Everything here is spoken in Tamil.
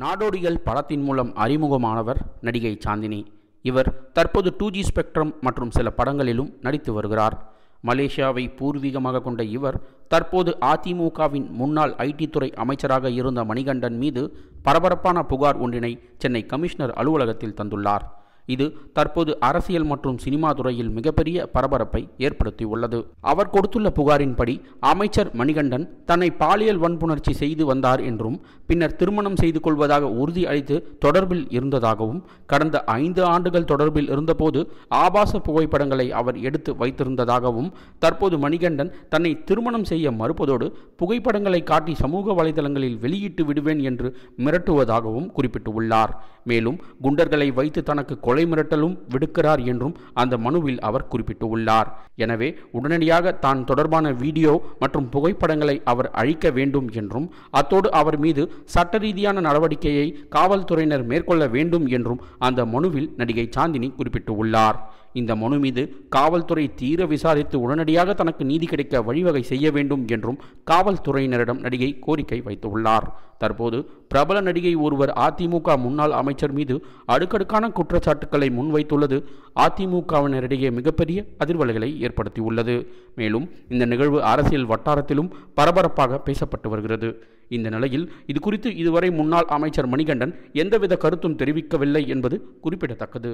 நாடோடிகள் படத்தின் மூலம் அறிமுகமானவர் நடிகை சாந்தினி இவர் தற்போது டூ ஜி ஸ்பெக்ட்ரம் மற்றும் சில படங்களிலும் நடித்து வருகிறார் மலேசியாவை பூர்வீகமாக கொண்ட இவர் தற்போது அதிமுகவின் முன்னாள் ஐடி துறை அமைச்சராக இருந்த மணிகண்டன் மீது பரபரப்பான புகார் ஒன்றினை சென்னை கமிஷனர் அலுவலகத்தில் தந்துள்ளார் இது தற்போது அரசியல் மற்றும் சினிமா துறையில் மிகப்பெரிய பரபரப்பை ஏற்படுத்தியுள்ளது அவர் கொடுத்துள்ள புகாரின்படி அமைச்சர் மணிகண்டன் தன்னை பாலியல் வன்புணர்ச்சி செய்து வந்தார் என்றும் பின்னர் திருமணம் செய்து கொள்வதாக உறுதி அளித்து தொடர்பில் இருந்ததாகவும் கடந்த ஐந்து ஆண்டுகள் தொடர்பில் இருந்தபோது ஆபாச புகைப்படங்களை அவர் எடுத்து வைத்திருந்ததாகவும் தற்போது மணிகண்டன் தன்னை திருமணம் செய்ய மறுப்பதோடு புகைப்படங்களை காட்டி சமூக வலைதளங்களில் வெளியிட்டு விடுவேன் என்று மிரட்டுவதாகவும் குறிப்பிட்டுள்ளார் மேலும் குண்டர்களை வைத்து தனக்கு கொலை கொலை மிரட்டலும் விடுக்கிறார் என்றும் அந்த மனுவில் அவர் குறிப்பிட்டுள்ளார் எனவே உடனடியாக தான் தொடர்பான வீடியோ மற்றும் புகைப்படங்களை அவர் அழிக்க வேண்டும் என்றும் அத்தோடு அவர் மீது சட்ட ரீதியான நடவடிக்கையை காவல்துறையினர் மேற்கொள்ள வேண்டும் என்றும் அந்த மனுவில் நடிகை சாந்தினி குறிப்பிட்டுள்ளார் இந்த மனு மீது காவல்துறை தீர விசாரித்து உடனடியாக தனக்கு நீதி கிடைக்க வழிவகை செய்ய வேண்டும் என்றும் காவல்துறையினரிடம் நடிகை கோரிக்கை வைத்துள்ளார் தற்போது பிரபல நடிகை ஒருவர் அதிமுக முன்னாள் அமைச்சர் மீது அடுக்கடுக்கான குற்றச்சாட்டுக்களை முன்வைத்துள்ளது அதிமுகவினரிடையே மிகப்பெரிய அதிர்வலைகளை ஏற்படுத்தியுள்ளது மேலும் இந்த நிகழ்வு அரசியல் வட்டாரத்திலும் பரபரப்பாக பேசப்பட்டு வருகிறது இந்த நிலையில் இது குறித்து இதுவரை முன்னாள் அமைச்சர் மணிகண்டன் எந்தவித கருத்தும் தெரிவிக்கவில்லை என்பது குறிப்பிடத்தக்கது